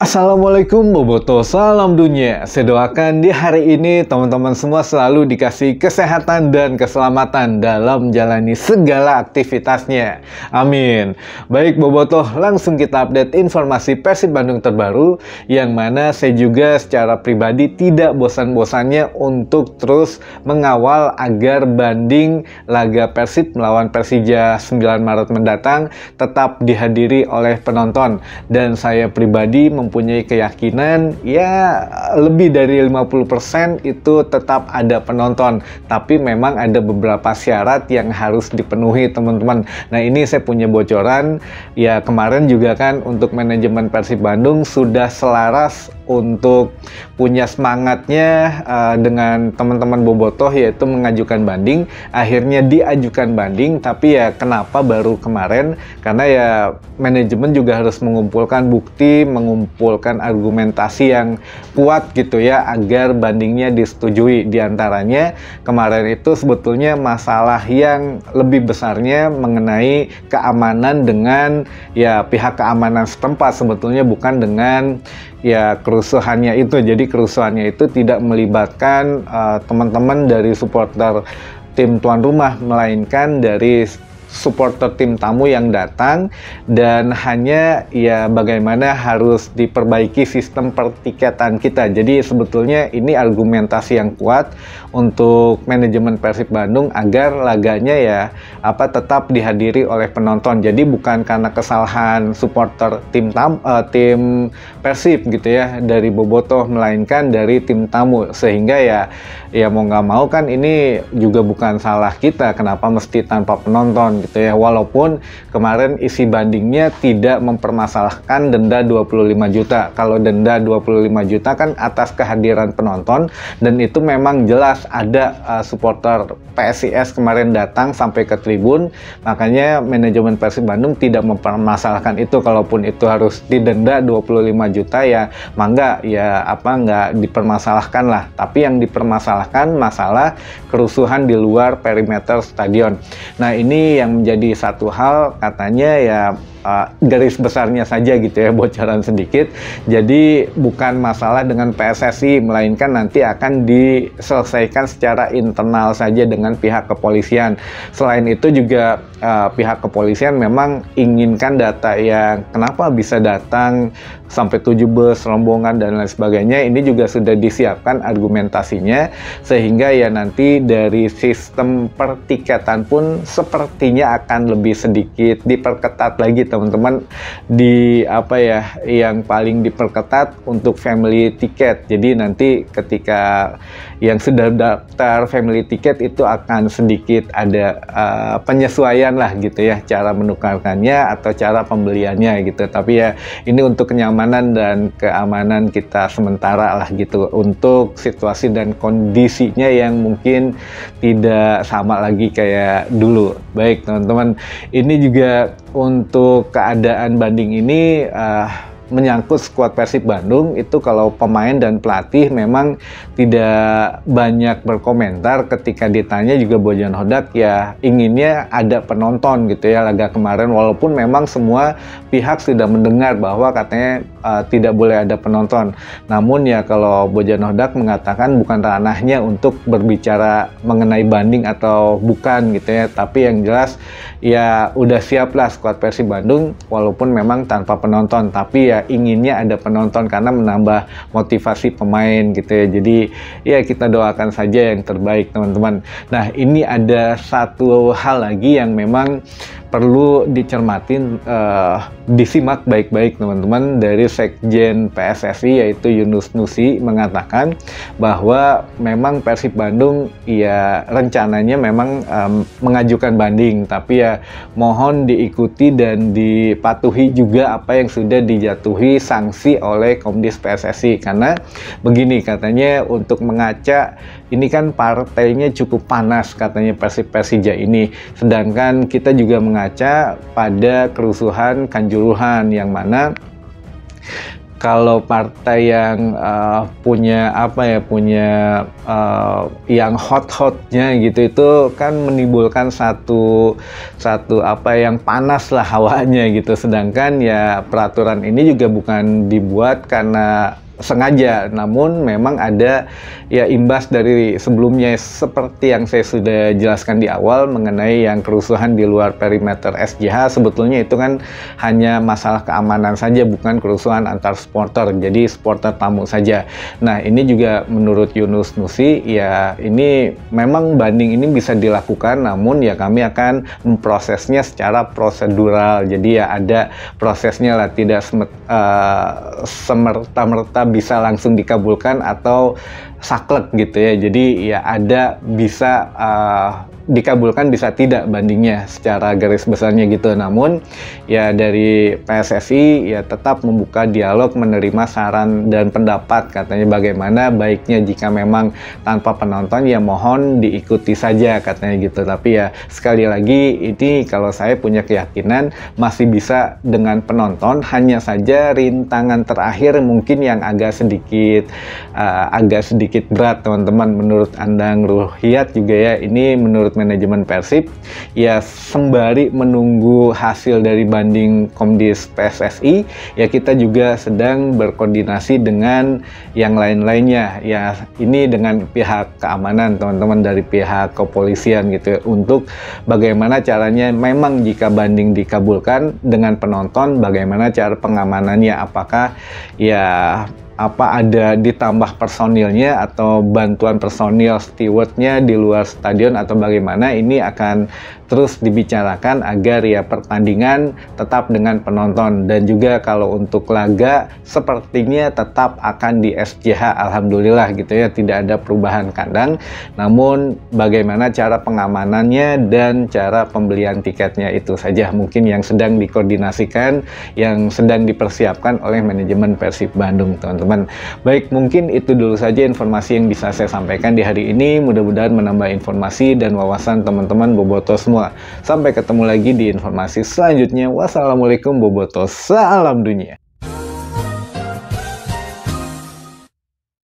Assalamualaikum Boboto, salam dunia. Saya doakan di hari ini teman-teman semua selalu dikasih kesehatan dan keselamatan dalam menjalani segala aktivitasnya. Amin. Baik Boboto, langsung kita update informasi Persib Bandung terbaru yang mana saya juga secara pribadi tidak bosan-bosannya untuk terus mengawal agar banding laga Persib melawan Persija 9 Maret mendatang tetap dihadiri oleh penonton dan saya pribadi mem mempunyai keyakinan ya lebih dari 50% itu tetap ada penonton tapi memang ada beberapa syarat yang harus dipenuhi teman-teman nah ini saya punya bocoran ya kemarin juga kan untuk manajemen Persib Bandung sudah selaras untuk punya semangatnya uh, dengan teman-teman bobotoh yaitu mengajukan banding akhirnya diajukan banding tapi ya kenapa baru kemarin karena ya manajemen juga harus mengumpulkan bukti mengumpulkan argumentasi yang kuat gitu ya agar bandingnya disetujui diantaranya kemarin itu sebetulnya masalah yang lebih besarnya mengenai keamanan dengan ya pihak keamanan setempat sebetulnya bukan dengan ya kerusuhannya itu. Jadi kerusuhannya itu tidak melibatkan eh, teman-teman uh, dari supporter tim tuan rumah melainkan dari supporter tim tamu yang datang dan hanya ya bagaimana harus diperbaiki sistem pertiketan kita. Jadi sebetulnya ini argumentasi yang kuat untuk manajemen Persib Bandung agar laganya ya apa tetap dihadiri oleh penonton. Jadi bukan karena kesalahan supporter tim tam, uh, tim Persib gitu ya dari Bobotoh melainkan dari tim tamu sehingga ya ya mau nggak mau kan ini juga bukan salah kita kenapa mesti tanpa penonton gitu ya. Walaupun kemarin isi bandingnya tidak mempermasalahkan denda 25 juta. Kalau denda 25 juta kan atas kehadiran penonton dan itu memang jelas ada uh, supporter PSIS kemarin datang sampai ke tribun. Makanya manajemen Persib Bandung tidak mempermasalahkan itu kalaupun itu harus didenda 25 juta ya mangga ya apa nggak dipermasalahkan lah. Tapi yang dipermasalahkan masalah kerusuhan di luar perimeter stadion. Nah, ini yang menjadi satu hal katanya ya uh, garis besarnya saja gitu ya bocoran sedikit. Jadi bukan masalah dengan PSSI melainkan nanti akan diselesaikan secara internal saja dengan pihak kepolisian. Selain itu juga uh, pihak kepolisian memang inginkan data yang kenapa bisa datang sampai tujuh bus, rombongan dan lain sebagainya ini juga sudah disiapkan argumentasinya sehingga ya nanti dari sistem pertiketan pun sepertinya akan lebih sedikit diperketat lagi teman-teman di apa ya yang paling diperketat untuk family ticket. Jadi nanti ketika yang sudah daftar family ticket itu akan sedikit ada uh, penyesuaian lah gitu ya cara menukarkannya atau cara pembeliannya gitu. Tapi ya ini untuk kenyamanan dan keamanan kita sementara lah gitu untuk situasi dan kondisinya yang mungkin tidak sama lagi kayak dulu. Baik teman-teman, ini juga untuk keadaan banding ini uh, menyangkut skuad Persib Bandung itu kalau pemain dan pelatih memang tidak banyak berkomentar ketika ditanya juga Bojan Hodak ya inginnya ada penonton gitu ya laga kemarin walaupun memang semua pihak sudah mendengar bahwa katanya uh, tidak boleh ada penonton. Namun ya kalau Bojan Hodak mengatakan bukan ranahnya untuk berbicara mengenai banding atau bukan gitu ya, tapi yang jelas ya udah siaplah skuad Persib Bandung walaupun memang tanpa penonton tapi ya inginnya ada penonton karena menambah motivasi pemain gitu ya. Jadi ya kita doakan saja yang terbaik teman-teman. Nah ini ada satu hal lagi yang memang perlu dicermatin uh, disimak baik-baik teman-teman dari Sekjen PSSI yaitu Yunus Nusi mengatakan bahwa memang Persib Bandung ya rencananya memang um, mengajukan banding tapi ya mohon diikuti dan dipatuhi juga apa yang sudah dijatuhi sanksi oleh Komdis PSSI karena begini katanya untuk mengaca ini kan partainya cukup panas katanya Persib Persija ini sedangkan kita juga mengaca pada kerusuhan Kanjuruhan keseluruhan yang mana kalau partai yang uh, punya apa ya punya uh, yang hot-hotnya gitu itu kan menimbulkan satu satu apa yang panas lah hawanya gitu sedangkan ya peraturan ini juga bukan dibuat karena sengaja, namun memang ada ya imbas dari sebelumnya seperti yang saya sudah jelaskan di awal mengenai yang kerusuhan di luar perimeter SJH sebetulnya itu kan hanya masalah keamanan saja bukan kerusuhan antar supporter. Jadi supporter tamu saja. Nah, ini juga menurut Yunus Nusi ya ini memang banding ini bisa dilakukan namun ya kami akan memprosesnya secara prosedural. Jadi ya ada prosesnya lah tidak uh, semerta-merta bisa langsung dikabulkan atau saklek gitu ya. Jadi ya ada bisa uh, dikabulkan bisa tidak bandingnya secara garis besarnya gitu. Namun ya dari PSSI ya tetap membuka dialog menerima saran dan pendapat katanya bagaimana baiknya jika memang tanpa penonton ya mohon diikuti saja katanya gitu. Tapi ya sekali lagi ini kalau saya punya keyakinan masih bisa dengan penonton hanya saja rintangan terakhir mungkin yang agak sedikit uh, agak sedikit berat teman-teman menurut Andang Ruhiat juga ya ini menurut manajemen Persib ya sembari menunggu hasil dari banding Komdis PSSI ya kita juga sedang berkoordinasi dengan yang lain-lainnya ya ini dengan pihak keamanan teman-teman dari pihak kepolisian gitu ya, untuk bagaimana caranya memang jika banding dikabulkan dengan penonton bagaimana cara pengamanannya apakah ya apa ada ditambah personilnya atau bantuan personil stewardnya di luar stadion atau bagaimana ini akan terus dibicarakan agar ya pertandingan tetap dengan penonton dan juga kalau untuk laga sepertinya tetap akan di SJH alhamdulillah gitu ya tidak ada perubahan kandang namun bagaimana cara pengamanannya dan cara pembelian tiketnya itu saja mungkin yang sedang dikoordinasikan yang sedang dipersiapkan oleh manajemen Persib Bandung teman-teman teman-teman. Baik, mungkin itu dulu saja informasi yang bisa saya sampaikan di hari ini. Mudah-mudahan menambah informasi dan wawasan teman-teman Boboto semua. Sampai ketemu lagi di informasi selanjutnya. Wassalamualaikum Boboto. Salam dunia.